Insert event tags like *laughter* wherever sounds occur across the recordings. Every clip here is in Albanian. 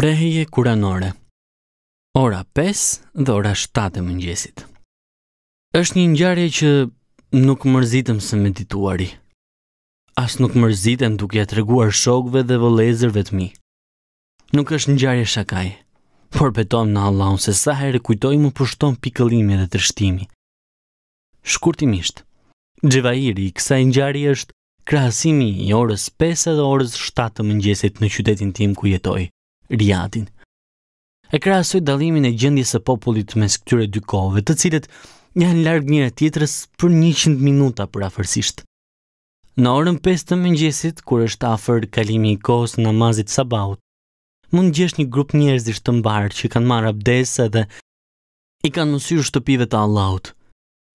Preheje kuranore Ora 5 dhe ora 7 e mëngjesit është një njërje që nuk mërzitëm se medituari As nuk mërzitëm duke ja të reguar shokve dhe vëlezërve të mi Nuk është njërje shakaj Por beton në Allah unë se sa herë kujtoj më pushton pikëlimi dhe të Shkurtimisht Gjevairi i kësaj njërje është krahasimi i orës 5 dhe orës 7 të mëngjesit në qytetin tim ku jetoj Riadin. E krasoj dalimin e gjendjes së popullit mes këtyre dy kohëve, të cilët janë larg njëra tjetrës për 100 minuta për afërsisht. Në orën 5 të mëngjesit, kur është afër kalimi i kohës në namazit sabaut, mund të gjesh një grup njerëzish të mbarë që kanë marrë abdese dhe i kanë mësyr shtëpive të Allahut.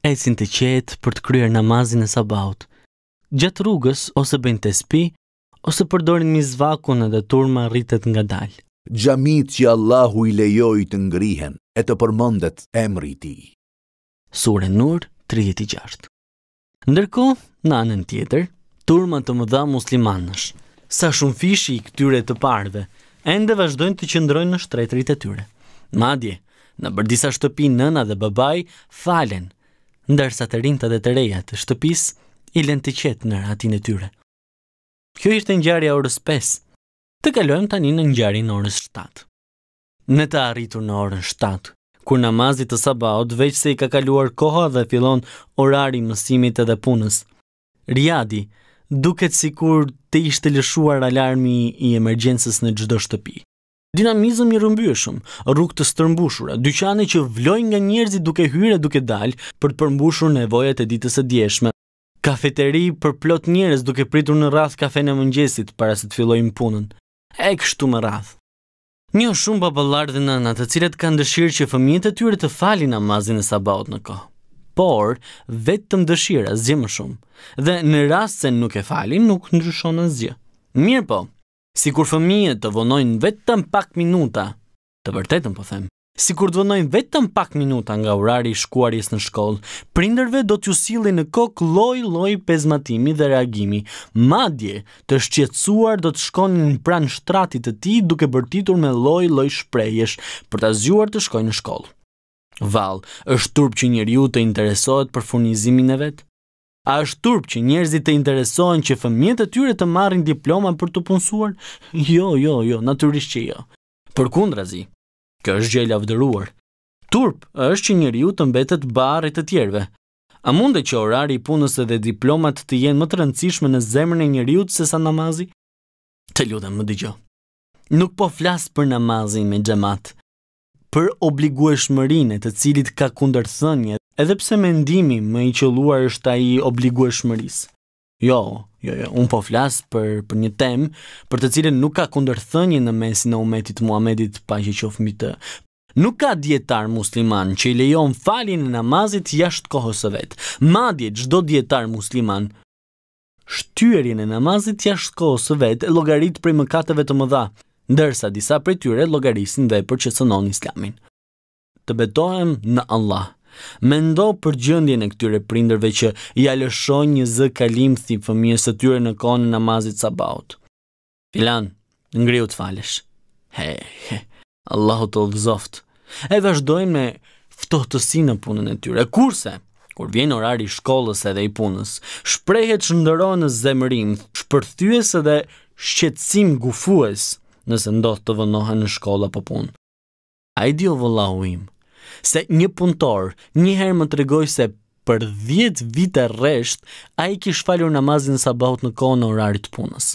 Ecin të qetë për të kryer namazin e sabaut. Gjatë rrugës ose bëjnë spi, ose përdorin zvakun edhe turma rritet nga dalë. Gjamit që Allahu i lejoj të ngrihen e të përmëndet emri ti. Sure Nur 36 Ndërko, në anën tjetër, turma të mëdha muslimanësh, sa shumë fishi i këtyre të parve, ende vazhdojnë të qëndrojnë në shtretrit e tyre. Madje, në bërdisa shtëpi nëna dhe babaj, falen, ndërsa të rinta dhe të reja të shtëpis, i lën të qetë në ratin e tyre. Kjo ishte ngjarja orës 5. Të kalojmë tani në në orës 7. Ne të arritur në orën 7, kur namazi të sabaut veç se i ka kaluar koha dhe fillon orari mësimit edhe punës. Riadi, duket sikur të ishte lëshuar alarmi i emergjensës në çdo shtëpi. Dinamizëm i rrëmbyeshëm, rrugë të stërmbushura, dyqane që vlojnë nga njerëzit duke hyrë duke dalë për të përmbushur nevojat e ditës së djeshme kafeteri për plot njerëz duke pritur në radh kafenë mëngjesit para se të fillojmë punën. E kështu më radh. Një shumë baballar dhe nëna, të cilët kanë dëshirë që fëmijët e tyre të falin namazin e sabahut në kohë. Por vetëm dëshira, zgjë më shumë. Dhe në rast se nuk e falin, nuk ndryshon asgjë. Mirpo, sikur fëmijët të vonojnë vetëm pak minuta, të vërtetën po them, Si kur të vënojnë vetëm pak minuta nga urari i shkuarjes në shkollë, prinderve do t'ju sili në kokë loj loj pezmatimi dhe reagimi. Madje të shqetsuar do të shkonin në pran shtratit të ti duke bërtitur me loj loj shprejesh për të zhuar të shkojnë në shkollë. Val, është turp që njëri ju të interesohet për furnizimin e vetë? A është turp që njerëzit të interesohen që fëmijët e tyre të marrin diploma për të punësuar? Jo, jo, jo, naturisht që jo. Për Kjo është gjë e lavdëruar. Turp është që njeriu të mbetet barrit të tjerëve. A mundet që orari i punës dhe diplomat të jenë më të rëndësishme në zemrën e njeriu se sa namazi? Të lutem, më dëgjo. Nuk po flas për namazin me xhamat, për obligueshmërinë të cilit ka kundërthënie, edhe pse mendimi më i qelluar është ai i obligueshmërisë. Jo, jo, jo, un po flas për për një temë për të cilën nuk ka kundërthënie në mesin e umetit Muhamedit pa që qof mbi të. Nuk ka dietar musliman që i lejon faljen e namazit jashtë kohës së vet. Madje çdo dietar musliman shtyrjen e namazit jashtë kohës së vet e llogarit për mëkateve të mëdha, ndërsa disa prej tyre llogarisin dhe për që sënon islamin. Të betohem në Allah. Me për gjëndje në këtyre prinderve që i alëshoj një zë kalim thimë fëmijës të tyre në konë në namazit sabaut. Filan, në ngriu të falesh. He, he, Allahu të dhëzoft. E vazhdojnë me ftohtësi në punën e tyre. Kurse, kur vjen orari i shkollës edhe i punës, shprehet shndëron në zemërim, shpërthyes edhe shqetësim gufues nëse ndodh të vënohen në shkollë apo punë. Ai di vëllahu imë se një punëtor një herë më tregoi se për 10 vite rresht ai kish falur namazin e sabahut në kohën e orarit të punës.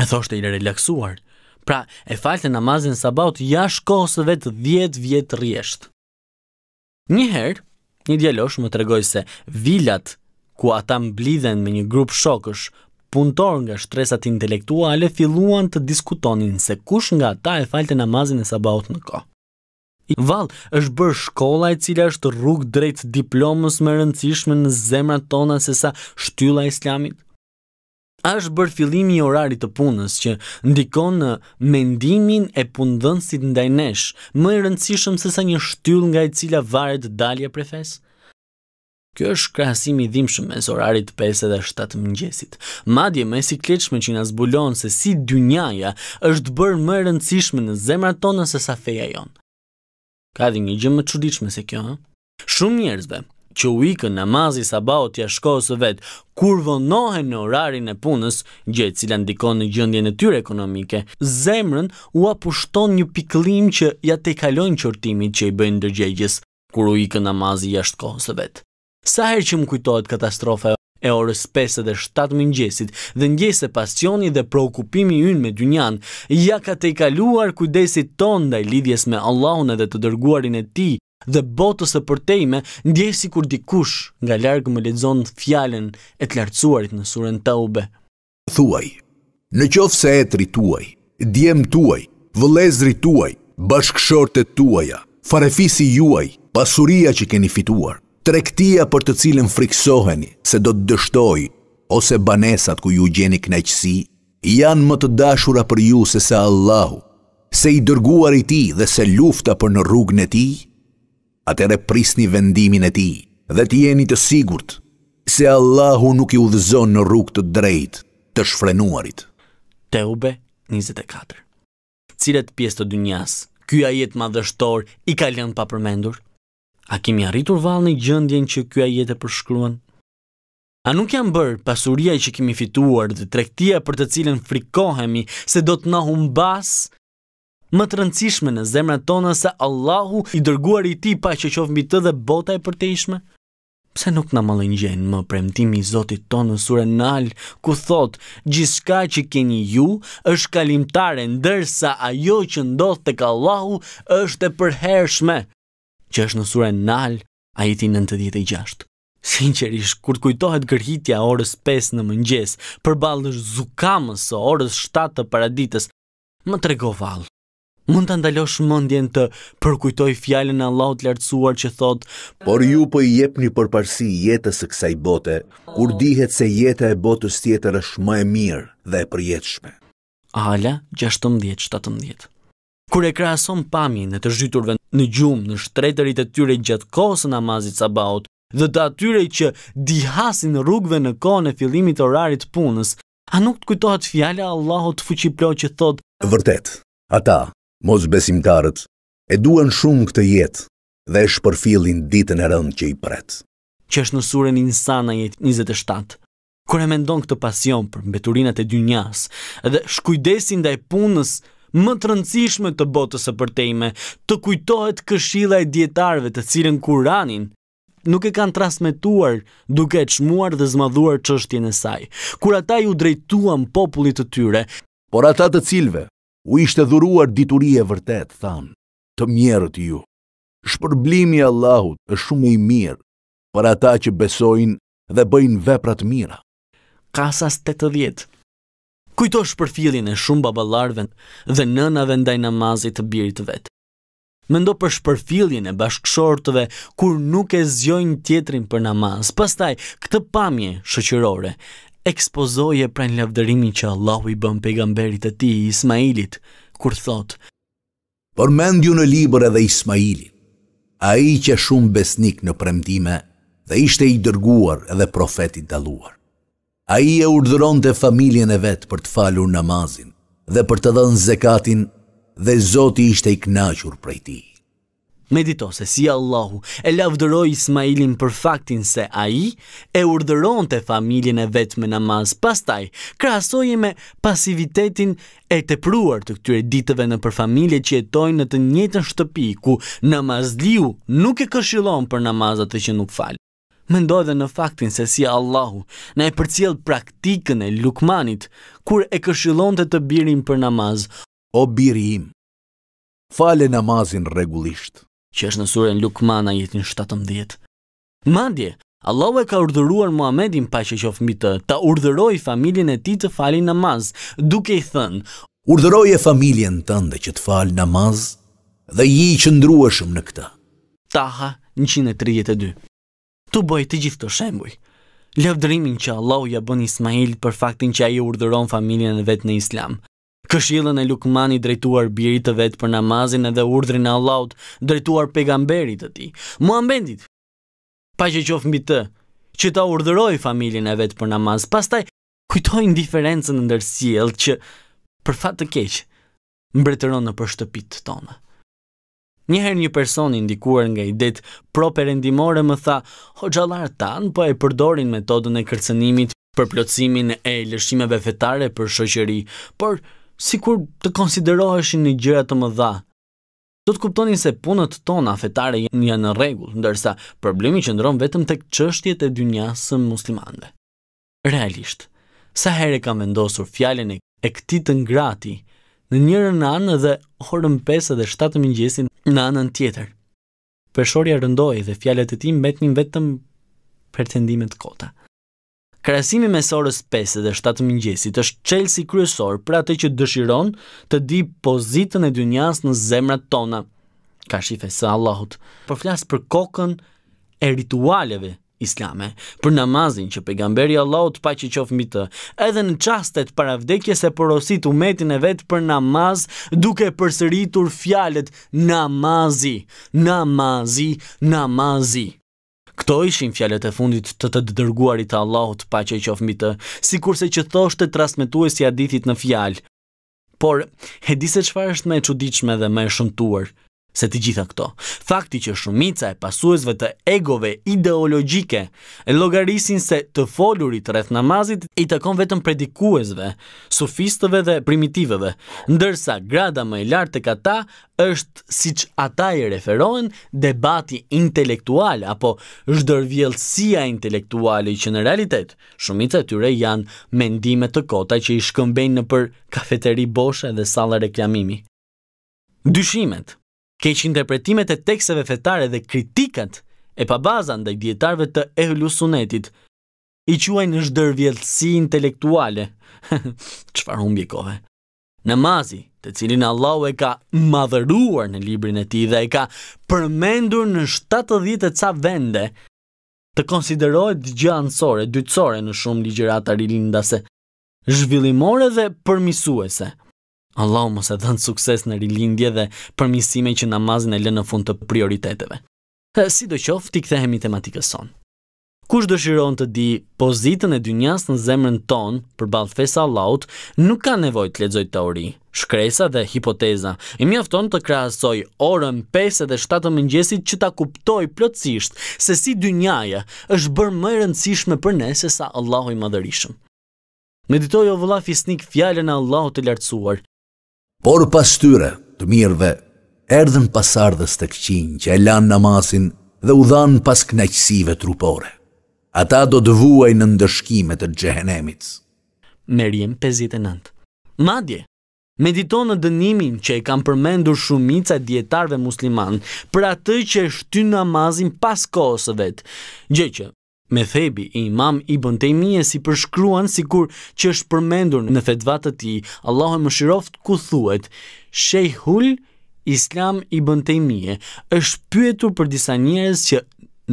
E thoshte i relaksuar, pra e falte namazin e sabahut jashtë kohës së vet 10 vjet rresht. Një herë, një djalosh më tregoi se vilat ku ata mblidhen me një grup shokësh punëtor nga shtresat intelektuale filluan të diskutonin se kush nga ata e falte namazin e sabahut në kohë. Val, është bërë shkolla e cila është rrug drejt diplomës më rëndësishme në zemrat tona se sa shtylla e islamit? A është bërë fillimi i orarit të punës që ndikon në mendimin e punëdhënësit ndaj nesh, më e rëndësishme se sa një shtyllë nga e cila varet dalja prej fesë? Kjo është krahasimi i dhimbshëm mes orarit 5 dhe 7 mëngjesit. Madje më sikletshme që na zbulon se si dynjaja është bërë më e rëndësishme në zemrat tona se sa feja jonë. Ka dhe një gjë më çuditshme se kjo, ha? Shumë njerëzve që u ikën namazi sabaut jashtë kohës së vet, kur vonohen në orarin e punës, gjë e cila ndikon në gjendjen e tyre ekonomike, zemrën u apushton një pikëllim që ja tejkalon qortimin që i bëjnë ndërgjegjës kur u ikën namazi jashtë kohës së vet. Sa herë që më kujtohet katastrofa e orës 5 dhe 7 mëngjesit dhe njese pasioni dhe preokupimi yn me dynjan, ja ka te i kaluar kujdesit ton dhe i lidhjes me Allahun edhe të dërguarin e ti dhe botës e përtejme, ndjesi kur dikush nga largë më ledzon fjallën e të lartësuarit në surën të ube. Thuaj, në qofë se etri tuaj, djem tuaj, vëlezri tuaj, bashkëshorte tuaja, farefisi juaj, pasuria që keni fituar, trektia për të cilën friksoheni se do të dështoj ose banesat ku ju gjeni knajqësi, janë më të dashura për ju se se Allahu, se i dërguar i ti dhe se lufta për në rrugën e ti, atëre prisni vendimin e ti dhe ti jeni të sigurt se Allahu nuk i udhëzon në rrugë të drejt të shfrenuarit. Teube 24 Cilët pjesë të dynjas, kjo ajet madhështor i ka lënë pa përmendur? A kemi arritur vallë në gjendjen që ky ajet e përshkruan? A nuk janë bër pasuria që kemi fituar dhe tregtia për të cilën frikohemi se do të na humbas? Më të rëndësishme në zemrat tona se Allahu i dërguar i tij pa që qof mbi të dhe bota e përtejshme. Pse nuk na malën gjenë më premtimi i Zotit tonë në surën Nal, ku thot: "Gjithçka që keni ju është kalimtare, ndërsa ajo që ndodh tek Allahu është e përhershme." që është në sure nal ajeti 96. Sinqerisht, kur të kujtohet gërhitja orës 5 në mëngjes, për balë zukamës o orës 7 të paraditës, më trego valë. Mund të ndalosh mendjen të përkujtoj e Allahut lartësuar që thot Por ju po i jepni një përparsi jetës e kësaj bote, kur oh. dihet se jetë e botës tjetër është më e mirë dhe e përjetëshme. Ala 16-17 Kur e krahason pamjen e të zhyturve në gjumë në shtretërit e tyre gjatë kohës së namazit sabaut dhe të atyre që dihasin rrugëve në kohën e fillimit të orarit të punës, a nuk të kujtohet fjala e Allahut fuqiplot që thotë: "Vërtet, ata, mos besimtarët, e duan shumë këtë jetë dhe e shpërfillin ditën e rëndë që i pret." Që është në surën Insan ajet 27. Kur e mendon këtë pasion për mbeturinat e dynjas dhe shkujdesin dhe e punës më të rëndësishme të botës së përtejme, të kujtohet këshilla e dietarëve të cilën Kurani nuk e kanë transmetuar duke çmuar dhe zmadhuar çështjen e saj. Kur ata ju drejtuan popullit të tyre, por ata të cilëve u ishte dhuruar dituri e vërtet, thanë, të mjerët ju. Shpërblimi i Allahut është shumë i mirë për ata që besojnë dhe bëjnë vepra të mira. Kasas 80 Kujtosh për fillin e shumë baballarëve dhe nënave ndaj namazit të birit të vet. Mendo për shpërfillin e bashkëshortëve kur nuk e zgjojnë tjetrin për namaz. Pastaj, këtë pamje shoqërore ekspozoje e pran lavdërimin që Allahu i bën pejgamberit e Tij Ismailit, kur thotë: Përmendju në librin edhe Ismailin, ai që shumë besnik në premtime dhe ishte i dërguar edhe profeti daluar. A i e urdhëron të familjen e vetë për të falur namazin dhe për të dhënë zekatin dhe Zoti ishte i knaqur prej ti. Medito se si Allahu e lavdëroi Ismailin për faktin se ai e urdhëronte familjen e vet me namaz. Pastaj krahasoi me pasivitetin e tepruar të këtyre ditëve për familje që jetojnë në të njëjtën shtëpi ku namazliu nuk e këshillon për namazat që nuk fal. Mendoj dhe në faktin se si Allahu në e përcjel praktikën e lukmanit, kur e këshilon të të birin për namaz, o im, fale namazin regullisht, që është në surën lukmana jetin 17. Madje, Allahu e ka urdhëruar Muhammedin pa që qofë mitë, ta urdhëroj familjen e ti të falë namaz, duke i thënë, urdhëroj e familjen të ndë që të fali namaz dhe i i qëndrueshëm në këta. Taha 132. Tu bëj të gjithë këto shembuj. Lavdërimin që Allahu ja bën Ismail për faktin që ai urdhëron familjen e vet në Islam. Këshillën e Lukmanit drejtuar birit të vet për namazin edhe urdhrin e Allahut drejtuar pejgamberit të tij, Muhamedit. që qof mbi të, që ta urdhëroi familjen e vet për namaz. Pastaj kujtoi ndiferencën ndër sjellë që për fat të keq mbretëron nëpër shtëpitë tona. Njëherë një person i ndikuar nga idet pro perendimore më tha, ho gjallar tanë po e përdorin metodën e kërcenimit për plotësimin e lëshimeve fetare për shoqëri, por si kur të konsideroheshin një gjëra të më dha. Do të kuptonin se punët tona fetare janë në regull, ndërsa problemi që ndronë vetëm të këqështjet e njësën muslimande. Realisht, sa herë kam vendosur fjallin e këti të ngrati, në njërën anë dhe orën 5 dhe 7 mëngjesin në anën tjetër. Peshoria rëndoi dhe fjalët e tij mbetnin vetëm pretendime të kota. Krasimi mes orës 5 dhe 7 mëngjesit është qelë si kryesor për atë që dëshiron të di pozitën e dynjas në zemrat tona. Ka shifë sa Allahut. Por flas për kokën e ritualeve islame, për namazin që pejgamberi Allahu të paqë qof mbi të, edhe në çastet para vdekjes e porosit umetin e vet për namaz, duke përsëritur fjalët namazi, namazi, namazi. Kto ishin fjalët e fundit të të dërguarit të Allahut paqë qof mbi të, sikurse që thoshte transmetuesi i hadithit në fjalë. Por, e di se çfarë është më e çuditshme dhe më e shëmtuar se të gjitha këto. Fakti që shumica e pasuesve të egove ideologjike e logarisin se të folurit rreth namazit i takon vetëm predikuesve, sufistëve dhe primitiveve, ndërsa grada më e lartë të kata është, si që ata i referohen, debati intelektual apo zhdërvjelsia intelektuale që në realitet, shumica e tyre janë mendime të kota që i shkëmbejnë në për kafeteri boshe dhe sala reklamimi. Dyshimet keq interpretimet e tekseve fetare dhe kritikat e pabaza ndaj dietarëve të ehlu sunetit i quajnë zhdërvjellësi intelektuale. *laughs* Çfarë humbi në eh? Namazi, të cilin Allahu e ka madhëruar në librin e tij dhe e ka përmendur në 70 të ca vende, të konsiderohet gjë ansore, dytësore në shumë ligjërat arilindase, zhvillimore dhe përmisuese. Allahu mos e sukses në rilindje dhe përmisime që namazin e lënë në fund të prioriteteve. Si do ti kthehemi tematikës sonë. Kush dëshiron të di pozitën e dynjas në zemrën tonë për balë Allahut, nuk ka nevoj të lexojë të ori, shkresa dhe hipoteza. I mjafton të krasoj orën 5 dhe 7 të mëngjesit që ta kuptoj plotësisht se si dynjaja është bërë më rëndësishme për ne se sa Allahu i Madhërisëm. Meditoj o vëlla fisnik fjalën e Allahut të lartësuar, Por pas tyre, të mirëve, erdhen pasardhës të këqin që e lanë namazin dhe u dhanë pas knaqësive trupore. Ata do të vuaj në ndëshkimet të gjehenemit. Merjem 59 Madje, mediton në dënimin që e kam përmendur shumica djetarve musliman për atë që e shtynë namazin pas kohësëve gjë gjeqë, Me thebi, imam i bëntejmije si përshkruan si kur që është përmendur në fetva të ti, Allah e më shiroft ku thuet, Shejhull Islam i bëntejmije është pyetur për disa njerës që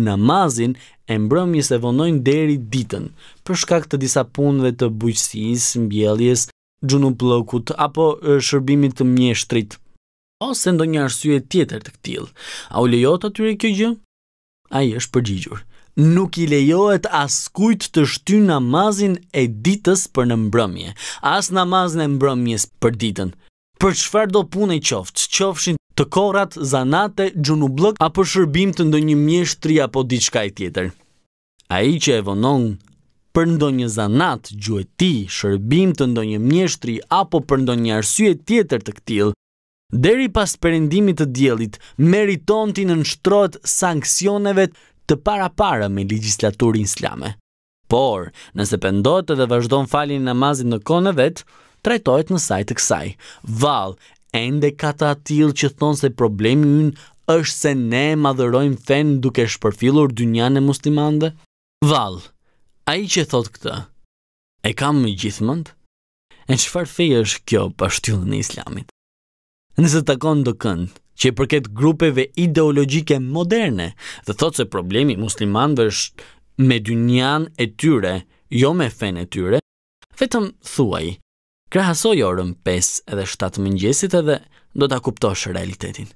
namazin e mbrëmjës e vonojnë deri ditën, për shkak të disa punëve të bujqësis, mbjeljes, gjunu plëkut, apo shërbimit të mjeshtrit, ose ndo një arsye tjetër të këtil. A u lejot atyre kjo gjë? A i është përgjigjur nuk i lejohet as kujt të shty namazin e ditës për në mbrëmje, as namazin e mbrëmjes për ditën. Për qëfar do punë e qoftë, qofshin të korat, zanate, gjunu blëk, apo shërbim të ndonjë mjeshtri apo diçka e tjetër. A i që e vonon për ndonjë zanat, gjueti, shërbim të ndonjë mjeshtri, apo për ndonjë arsye tjetër të këtil, deri pas përendimit të djelit, meriton ti në nështrot sankcioneve të para para me legislaturin islame. Por, nëse pëndohet edhe vazhdon falin në namazin në kone në vetë, trajtojt në sajtë të kësaj. Val, ende ka të atil që thonë se problemi unë është se ne madhërojmë fen duke shpërfilur dynjane e muslimande? Val, a i që thot këta, e kam më gjithmënd? E qëfar fej është kjo pashtyllën e islamit? Nëse të konë do këndë, që i përket grupeve ideologjike moderne dhe thot se problemi muslimanëve është me dynjan e tyre, jo me fen e tyre, vetëm thuaj, krahasoj orën 5 edhe 7 mëngjesit edhe do ta kuptosh realitetin.